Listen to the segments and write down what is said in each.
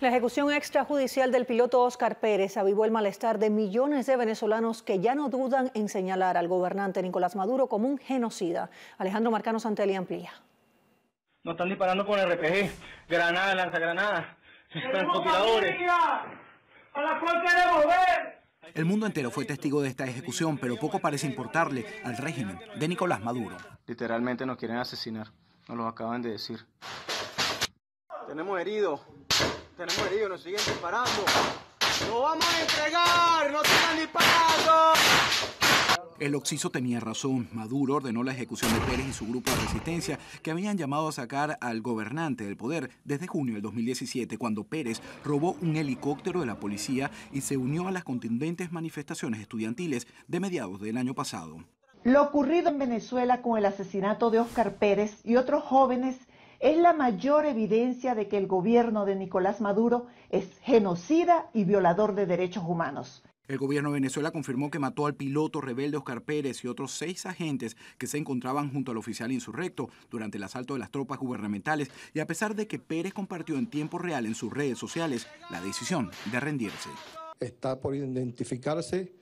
La ejecución extrajudicial del piloto Oscar Pérez avivó el malestar de millones de venezolanos que ya no dudan en señalar al gobernante Nicolás Maduro como un genocida. Alejandro Marcano Santelli amplía. Nos están disparando con RPG, granadas, lanzagranadas, francotiradores. ¡A la cual queremos ver! El mundo entero fue testigo de esta ejecución, pero poco parece importarle al régimen de Nicolás Maduro. Literalmente nos quieren asesinar, nos lo acaban de decir. Tenemos heridos. Tenemos disparando. vamos a entregar! El Oxiso tenía razón. Maduro ordenó la ejecución de Pérez y su grupo de resistencia, que habían llamado a sacar al gobernante del poder desde junio del 2017, cuando Pérez robó un helicóptero de la policía y se unió a las contundentes manifestaciones estudiantiles de mediados del año pasado. Lo ocurrido en Venezuela con el asesinato de Oscar Pérez y otros jóvenes es la mayor evidencia de que el gobierno de Nicolás Maduro es genocida y violador de derechos humanos. El gobierno de Venezuela confirmó que mató al piloto rebelde Oscar Pérez y otros seis agentes que se encontraban junto al oficial insurrecto durante el asalto de las tropas gubernamentales y a pesar de que Pérez compartió en tiempo real en sus redes sociales la decisión de rendirse. Está por identificarse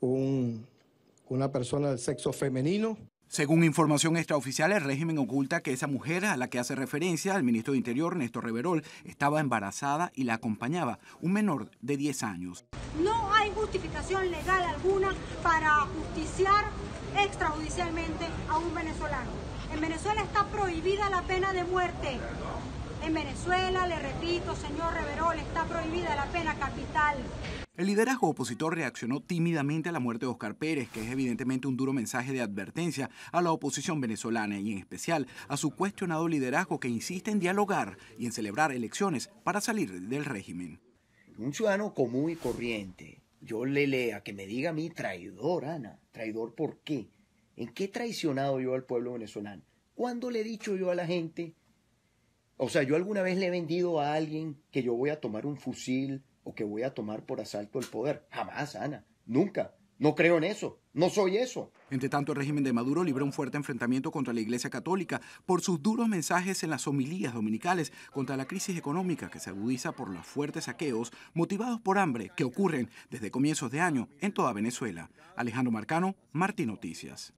una persona del sexo femenino según información extraoficial, el régimen oculta que esa mujer a la que hace referencia el ministro de Interior, Néstor Reverol, estaba embarazada y la acompañaba, un menor de 10 años. No hay justificación legal alguna para justiciar extrajudicialmente a un venezolano. En Venezuela está prohibida la pena de muerte. En Venezuela, le repito, señor Reverol, está prohibida la pena capital. El liderazgo opositor reaccionó tímidamente a la muerte de Oscar Pérez, que es evidentemente un duro mensaje de advertencia a la oposición venezolana y en especial a su cuestionado liderazgo que insiste en dialogar y en celebrar elecciones para salir del régimen. Un ciudadano común y corriente, yo le lea que me diga a mí traidor, Ana, traidor ¿por qué? ¿En qué he traicionado yo al pueblo venezolano? ¿Cuándo le he dicho yo a la gente o sea, yo alguna vez le he vendido a alguien que yo voy a tomar un fusil o que voy a tomar por asalto el poder. Jamás, Ana. Nunca. No creo en eso. No soy eso. Entre tanto, el régimen de Maduro libró un fuerte enfrentamiento contra la Iglesia Católica por sus duros mensajes en las homilías dominicales contra la crisis económica que se agudiza por los fuertes saqueos motivados por hambre que ocurren desde comienzos de año en toda Venezuela. Alejandro Marcano, Martín Noticias.